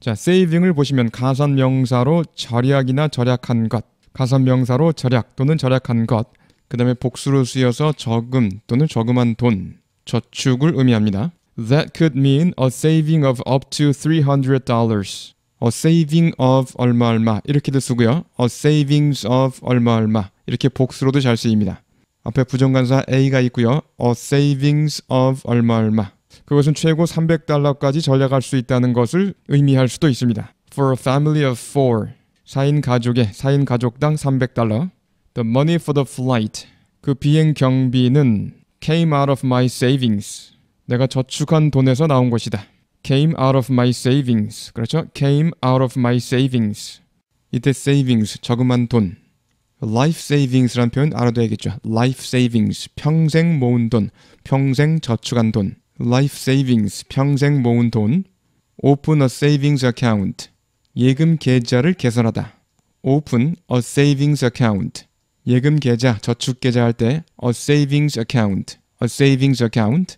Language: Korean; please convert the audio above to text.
자, saving을 보시면 가산 명사로 절약이나 절약한 것, 가산 명사로 절약 또는 절약한 것, 그 다음에 복수로 쓰여서 저금 또는 저금한 돈, 저축을 의미합니다. That could mean a saving of up to $300. a saving of 얼마 얼마 이렇게도 쓰고요. a savings of 얼마 얼마 이렇게 복수로도 잘 쓰입니다. 앞에 부정관사 a가 있고요. a savings of 얼마 얼마 그것은 최고 300달러까지 절약할 수 있다는 것을 의미할 수도 있습니다. For a family of four, 4인 가족에 4인 가족당 300달러. The money for the flight, 그 비행 경비는 came out of my savings, 내가 저축한 돈에서 나온 것이다. came out of my savings, 그렇죠? came out of my savings. 이때 savings, 저금한 돈. life savings란 표현 알아둬야겠죠. life savings, 평생 모은 돈, 평생 저축한 돈. life savings 평생 모은 돈 open a savings account 예금 계좌를 개설하다 open a savings account 예금 계좌 저축 계좌 할 때 a savings account a savings account